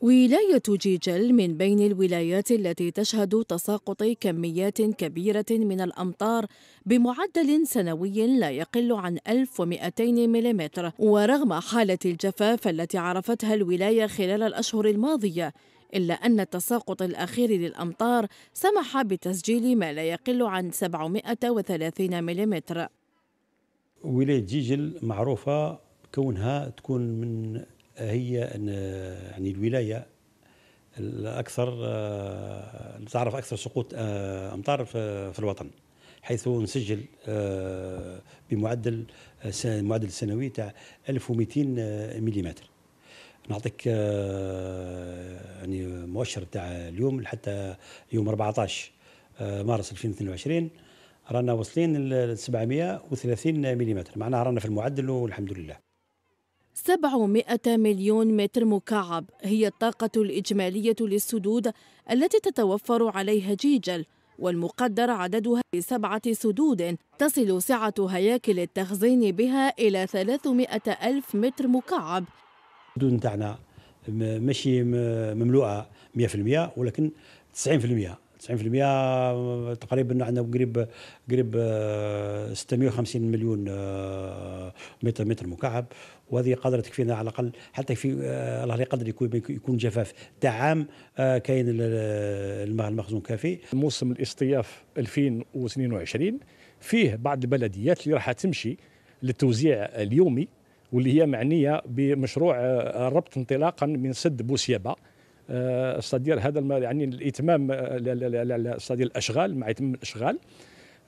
ولاية جيجل من بين الولايات التي تشهد تساقط كميات كبيرة من الأمطار بمعدل سنوي لا يقل عن 1200 ملم ورغم حالة الجفاف التي عرفتها الولاية خلال الأشهر الماضية إلا أن التساقط الأخير للأمطار سمح بتسجيل ما لا يقل عن 730 ملم ولاية جيجل معروفة كونها تكون من هي ان يعني الولايه الاكثر تعرف اكثر سقوط آه، امطار آه، في الوطن حيث نسجل آه، بمعدل معدل سنوي تاع 1200 ملم نعطيك يعني مؤشر تاع اليوم حتى يوم 14 مارس 2022 رانا واصلين ل 730 ملم معناها رانا في المعدل والحمد لله 700 مليون متر مكعب هي الطاقة الإجمالية للسدود التي تتوفر عليها جيجل والمقدر عددها بسبعة سدود تصل سعة هياكل التخزين بها إلى 300 ألف متر مكعب السدود نتاعنا ماشي مملوءة 100% ولكن 90% 90% تقريبا عندنا قريب قريب 650 آه، مليون آه، متر متر مكعب وهذه قادره تكفينا على الاقل حتى في آه، الله لا يقدر يكون يكون جفاف تاع عام كاين الماء المخزون كافي موسم الاصطياف 2022 فيه بعض البلديات اللي راح تمشي للتوزيع اليومي واللي هي معنيه بمشروع الربط انطلاقا من سد بوسيبه آه، الصدير هذا يعني الاتمام آه، الصدير الاشغال مع اتمام الاشغال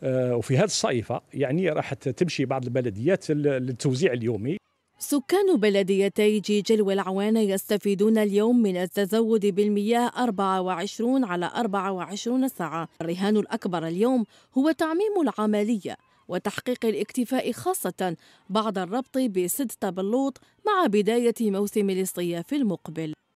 آه، وفي هذه الصيفه يعني راح تمشي بعض البلديات للتوزيع اليومي سكان بلديتي جيجل والعوان يستفيدون اليوم من التزود بالمياه 24 على 24 ساعة الرهان الأكبر اليوم هو تعميم العملية وتحقيق الاكتفاء خاصة بعد الربط بسد تبلوط مع بداية موسم الاصطياف المقبل